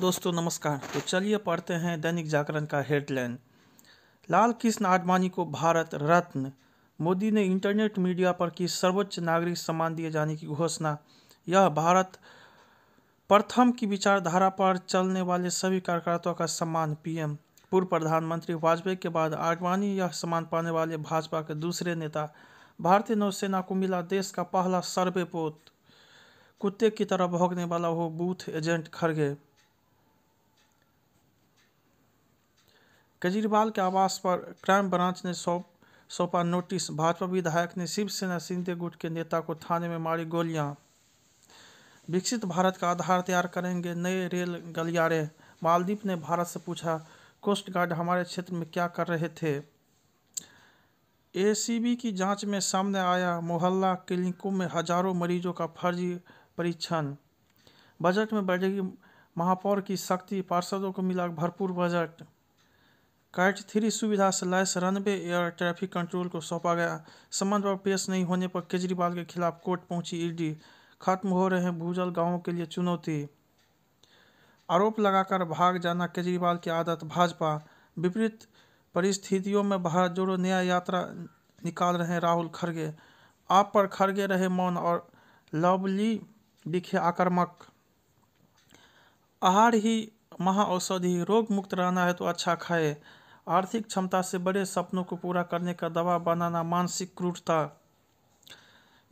दोस्तों नमस्कार तो चलिए पढ़ते हैं दैनिक जागरण का हेडलाइन लाल कृष्ण आडवाणी को भारत रत्न मोदी ने इंटरनेट मीडिया पर की सर्वोच्च नागरिक सम्मान दिए जाने की घोषणा यह भारत प्रथम की विचारधारा पर चलने वाले सभी कार्यकर्ताओं का सम्मान पीएम पूर्व प्रधानमंत्री वाजपेयी के बाद आडवाणी यह सम्मान पाने वाले भाजपा के दूसरे नेता भारतीय नौसेना को मिला देश का पहला सर्वे कुत्ते की तरह भोगने वाला हो बूथ एजेंट खड़गे केजरीवाल के आवास पर क्राइम ब्रांच ने सौंप सौंपा नोटिस भाजपा विधायक ने शिवसेना सिंधे गुट के नेता को थाने में मारी गोलियां विकसित भारत का आधार तैयार करेंगे नए रेल गलियारे मालदीप ने भारत से पूछा कोस्ट गार्ड हमारे क्षेत्र में क्या कर रहे थे एसीबी की जांच में सामने आया मोहल्ला क्लिनिकों में हजारों मरीजों का फर्जी परीक्षण बजट में बढ़ेगी महापौर की शक्ति पार्षदों को मिला भरपूर बजट काइट थ्री सुविधा से लाइस रनवे एयर ट्रैफिक कंट्रोल को सौंपा गया समन पर पेश नहीं होने पर केजरीवाल के खिलाफ कोर्ट पहुंची ईडी खत्म हो रहे हैं भूजल गांवों के लिए चुनौती आरोप लगाकर भाग जाना केजरीवाल की आदत भाजपा विपरीत परिस्थितियों में भारत जोड़ो नया यात्रा निकाल रहे हैं राहुल खड़गे आप पर खड़गे रहे मौन और लवली दिखे आक्रमक आहार ही महाऔषधि रोग मुक्त रहना है तो अच्छा खाए आर्थिक क्षमता से बड़े सपनों को पूरा करने का दबाव बनाना मानसिक क्रूरता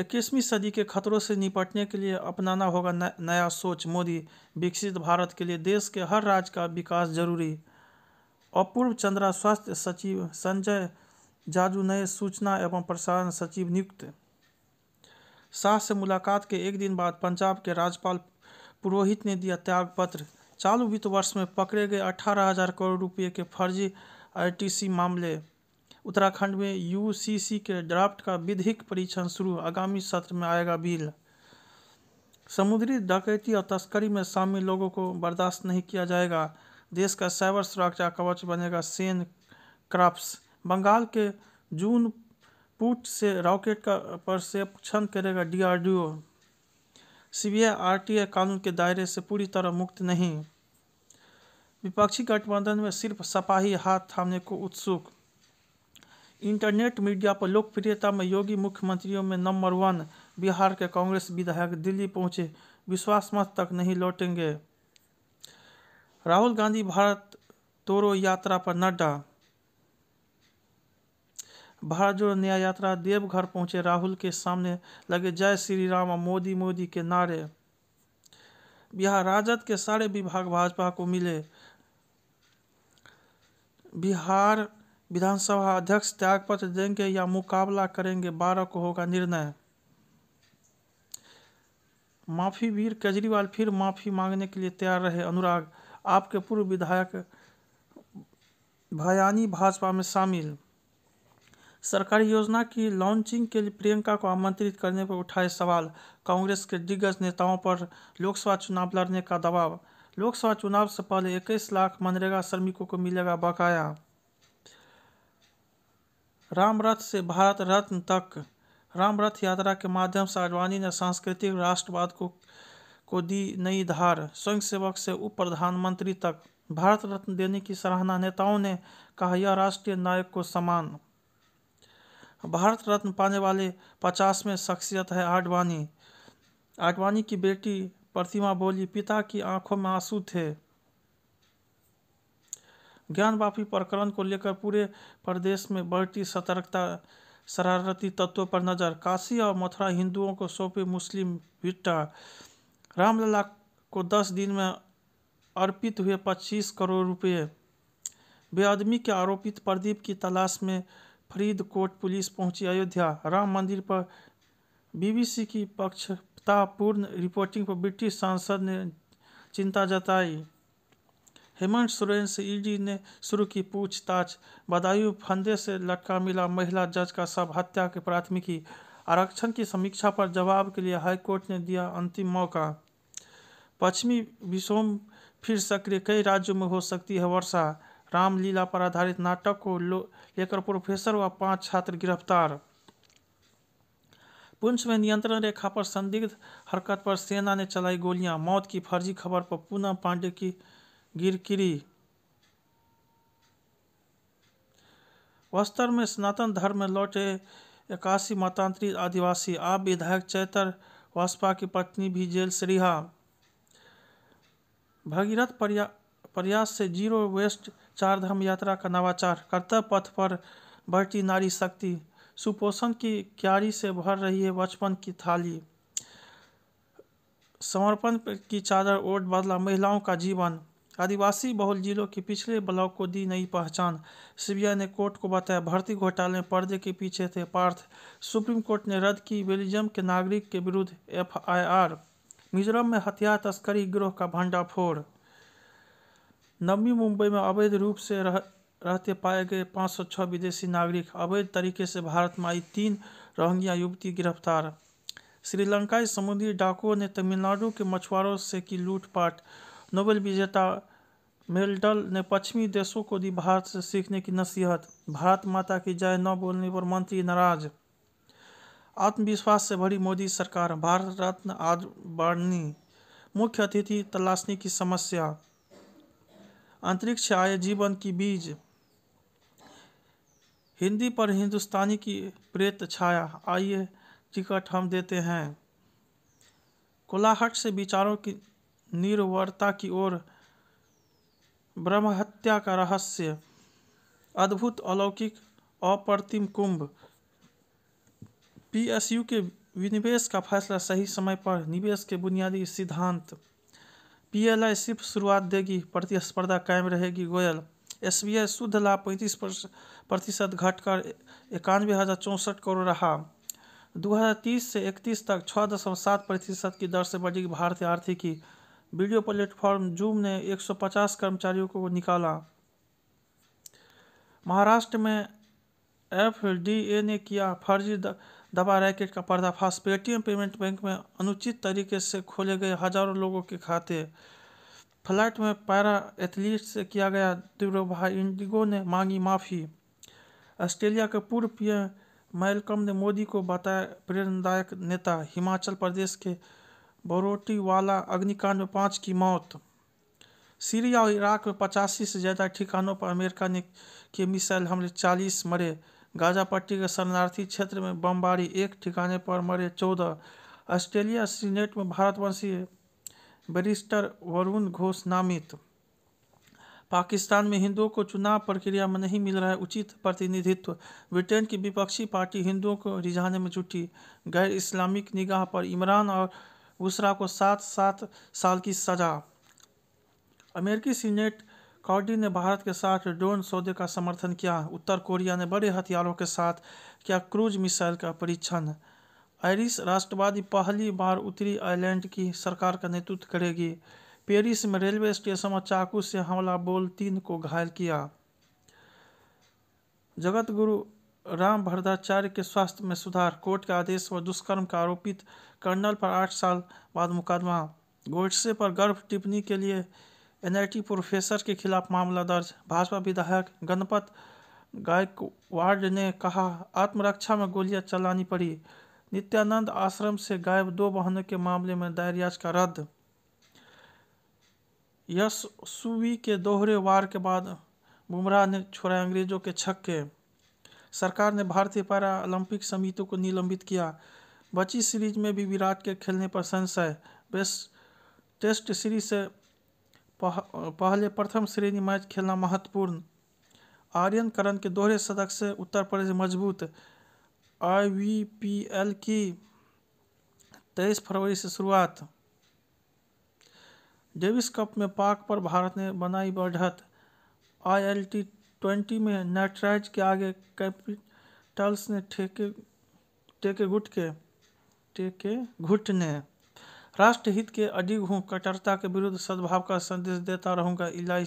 इक्कीसवीं सदी के खतरों से निपटने के लिए अपनाना होगा नया सोच मोदी विकसित भारत के लिए देश के हर राज्य का विकास जरूरी अपूर्व चंद्रा स्वास्थ्य सचिव संजय जाजू नए सूचना एवं प्रसारण सचिव नियुक्त शाह से मुलाकात के एक दिन बाद पंजाब के राज्यपाल पुरोहित ने दिया त्यागपत्र चालू वित्त वर्ष में पकड़े गए अठारह हजार करोड़ रुपये के फर्जी आईटीसी मामले उत्तराखंड में यूसीसी के ड्राफ्ट का विधिक परीक्षण शुरू आगामी सत्र में आएगा बिल समुद्री डकैती और तस्करी में शामिल लोगों को बर्दाश्त नहीं किया जाएगा देश का साइबर सुरक्षा कवच बनेगा सेन क्राफ्ट बंगाल के जून पुट से रॉकेट का प्रक्षण करेगा डीआरडीओ सीबीआई आरटीए कानून के दायरे से पूरी तरह मुक्त नहीं विपक्षी गठबंधन में सिर्फ सपा ही हाथ थामने को उत्सुक इंटरनेट मीडिया पर लोकप्रियता में योगी मुख्यमंत्रियों में नंबर वन बिहार के कांग्रेस विधायक दिल्ली पहुंचे विश्वास मत तक नहीं लौटेंगे राहुल गांधी भारत तोड़ो यात्रा पर नड्डा भारत जोड़ो न्याय यात्रा देवघर पहुंचे राहुल के सामने लगे जय श्री राम और मोदी मोदी के नारे बिहार राजद के सारे विभाग भाजपा को मिले बिहार विधानसभा अध्यक्ष त्यागपत्र देंगे या मुकाबला करेंगे बारह को होगा निर्णय माफी वीर केजरीवाल फिर माफी मांगने के लिए तैयार रहे अनुराग आपके पूर्व विधायक भयानी भाजपा में शामिल सरकारी योजना की लॉन्चिंग के लिए प्रियंका को आमंत्रित करने पर उठाए सवाल कांग्रेस के दिग्गज नेताओं पर लोकसभा चुनाव लड़ने का दबाव लोकसभा चुनाव से पहले इक्कीस लाख मनरेगा श्रमिकों को मिलेगा बकाया रामरथ से भारत रत्न तक रामरथ यात्रा के माध्यम से आडवाणी ने सांस्कृतिक राष्ट्रवाद को को दी नई धार स्वयंसेवक से उप प्रधानमंत्री तक भारत रत्न देने की सराहना नेताओं ने कहा यह राष्ट्रीय नायक को समान भारत रत्न पाने वाले पचासवें शख्सियत है आडवाणी आडवाणी की बेटी प्रतिमा बोली पिता की आंखों में आंसू थे ज्ञान बापी प्रकरण को लेकर पूरे प्रदेश में बढ़ती सतर्कता शरारती तत्वों पर नज़र काशी और मथुरा हिंदुओं को सौंपे मुस्लिम विट्टा रामलला को दस दिन में अर्पित हुए पच्चीस करोड़ रुपये बेआदमी के आरोपित प्रदीप की तलाश में फरीदकोट पुलिस पहुंची अयोध्या राम मंदिर पर बीबीसी की पक्ष उत्साहपूर्ण रिपोर्टिंग पर ब्रिटिश सांसद ने चिंता जताई हेमंत सोरेन से ईडी ने शुरू की पूछताछ बदायूं फंदे से लटका मिला महिला जज का सब हत्या के प्राथमिकी आरक्षण की समीक्षा पर जवाब के लिए हाईकोर्ट ने दिया अंतिम मौका पश्चिमी विश्व फिर सक्रिय कई राज्यों में हो सकती है वर्षा रामलीला पर आधारित नाटक को लेकर प्रोफेसर व पांच छात्र गिरफ्तार पुंछ में नियंत्रण रेखा पर संदिग्ध हरकत पर सेना ने चलाई गोलियां मौत की फर्जी खबर पर पूनम पांडे की गिरकिरी बस्तर में सनातन धर्म में लौटे इक्यासी मतांतरी आदिवासी आप विधायक चैतर वासपा की पत्नी भी जेल से रिहा भगीरथ प्रया, प्रयास से जीरो वेस्ट चारधाम यात्रा का नवाचार कर्तव्य पथ पर बढ़ती नारी शक्ति सुपोषण की क्यारी से भर रही है बचपन की थाली समर्पण की चादर ओट बदला महिलाओं का जीवन आदिवासी बहुल जिलों के पिछले ब्लॉक को दी नई पहचान सीबीआई ने कोर्ट को बताया भर्ती घोटाले में पर्दे के पीछे थे पार्थ सुप्रीम कोर्ट ने रद्द की बेल्जियम के नागरिक के विरुद्ध एफआईआर मिजोरम में हथियार तस्करी गिरोह का भंडाफोड़ नवी मुंबई में अवैध रूप से रह रहते पाए गए 506 विदेशी नागरिक अवैध तरीके से भारत में आई तीन रोहिंग्या युवती गिरफ्तार श्रीलंकाई समुद्री डाकुओं ने तमिलनाडु के मछुआरों से की लूटपाट नोबेल विजेता मेल्डल ने पश्चिमी देशों को दी भारत से सीखने की नसीहत भारत माता की जय न बोलने पर मंत्री नाराज आत्मविश्वास से भरी मोदी सरकार भारत रत्न आज मुख्य अतिथि तलाशने की समस्या अंतरिक्ष आए जीवन की बीज हिंदी पर हिंदुस्तानी की प्रेत छाया आइए टिकट हम देते हैं कोलाहट से विचारों की निर्वरता की ओर ब्रह्महत्या का रहस्य अद्भुत अलौकिक अप्रतिम कुंभ पीएसयू के विनिवेश का फैसला सही समय पर निवेश के बुनियादी सिद्धांत पीएलआई सिर्फ शुरुआत देगी प्रतिस्पर्धा कायम रहेगी गोयल एस शुद्ध लाभ पैंतीस प्रतिशत घटकर इक्यानवे हज़ार चौंसठ करोड़ रहा 2030 से 31 तक छः दशमलव सात प्रतिशत की दर से बढ़ी भारतीय आर्थिकी वीडियो प्लेटफॉर्म जूम ने 150 कर्मचारियों को निकाला महाराष्ट्र में एफ डी ए ने किया फर्जी दबा रैकेट का पर्दाफाश पेटीएम पेमेंट बैंक में अनुचित तरीके से खोले गए हजारों लोगों के खाते फ्लाइट में पैरा एथलीट से किया गया दुर्व्यवहार इंडिगो ने मांगी माफ़ी ऑस्ट्रेलिया के पूर्व पीएम मैलकम ने मोदी को बताया प्रेरणादायक नेता हिमाचल प्रदेश के बरोटीवाला अग्निकांड में पाँच की मौत सीरिया और इराक में पचासी से ज़्यादा ठिकानों पर अमेरिका ने के मिसाइल हमले चालीस मरे गाजा पट्टी के शरणार्थी क्षेत्र में बमबारी एक ठिकाने पर मरे चौदह ऑस्ट्रेलिया सीनेट में भारतवंशी बैरिस्टर वरुण घोष नामित पाकिस्तान में हिंदुओं को चुनाव प्रक्रिया में नहीं मिल रहा है उचित प्रतिनिधित्व ब्रिटेन की विपक्षी पार्टी हिंदुओं को रिझाने में जुटी गैर इस्लामिक निगाह पर इमरान और उसरा को सात सात साल की सजा अमेरिकी सीनेट कॉडी ने भारत के साथ ड्रोन सौदे का समर्थन किया उत्तर कोरिया ने बड़े हथियारों के साथ किया क्रूज मिसाइल का परीक्षण आयरिश राष्ट्रवादी पहली बार उत्तरी आयरलैंड की सरकार का नेतृत्व करेगी पेरिस में रेलवे स्टेशन में चाकू से हमला बोल तीन को घायल किया जगत गुरु राम भरदाचार्य के स्वास्थ्य में सुधार कोर्ट के आदेश व दुष्कर्म का आरोपित कर्नल पर आठ साल बाद मुकदमा गोडसे पर गर्भ टिप्पणी के लिए एनआईटी प्रोफेसर के खिलाफ मामला दर्ज भाजपा विधायक गणपत गायकवाड़ ने कहा आत्मरक्षा में गोलियां चलानी पड़ी नित्यानंद आश्रम से गायब दो बहनों के मामले में दायर याचिका रद्द यसुवी के दोहरे वार के बाद बुमराह ने छोड़ा अंग्रेजों के छक्के सरकार ने भारतीय पैरा ओलंपिक समिति को निलंबित किया बची सीरीज में भी विराट के खेलने पर संशय बेस्ट टेस्ट सीरीज से पह, पहले प्रथम श्रेणी मैच खेलना महत्वपूर्ण आर्यन करण के दोहरे सदक से उत्तर प्रदेश मजबूत आई.बी.पी.एल की तेईस फरवरी से शुरुआत डेविस कप में पाक पर भारत ने बनाई बढ़त आईएलटी ट्वेंटी में नटराज के आगे कैपिटल्स ने ठेके टेके गुट के टेके घुट ने राष्ट्रहित के अडिग हूँ कट्टरता के विरुद्ध सद्भाव का संदेश देता रहूँगा एल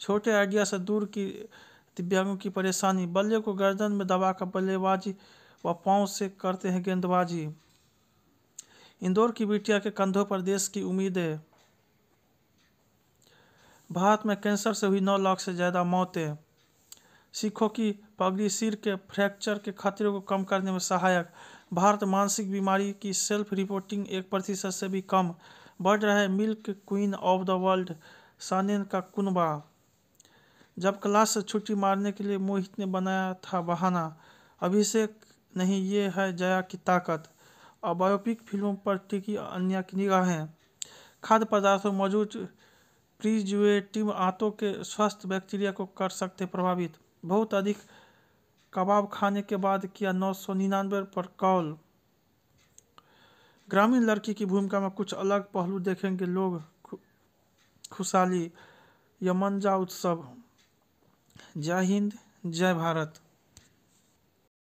छोटे आइडिया से दूर की दिव्यांगों की परेशानी बल्ले को गर्दन में दबाकर बल्लेबाजी व पाँव से करते हैं गेंदबाजी इंदौर की बिटिया के कंधों पर देश की उम्मीदें भारत में कैंसर से हुई नौ लाख से ज़्यादा मौतें सिखों की पगड़ी सिर के फ्रैक्चर के खतरे को कम करने में सहायक भारत मानसिक बीमारी की सेल्फ रिपोर्टिंग एक प्रतिशत से भी कम बढ़ रहा है milk queen of the world Saanen का कुनबा जब क्लास से छुट्टी मारने के लिए मोहित ने बनाया था बहाना अभिषेक नहीं ये है जया की ताकत और बायोपिक फिल्मों पर टिकी अन्य की निगाहें खाद्य पदार्थों मौजूद प्रिजुएटिव आंतों के स्वस्थ बैक्टीरिया को कर सकते प्रभावित बहुत अधिक कबाब खाने के बाद किया नौ सौ निन्यानवे पर कॉल ग्रामीण लड़की की भूमिका में कुछ अलग पहलू देखेंगे लोग खुशहाली यमनजा उत्सव जय हिंद जय भारत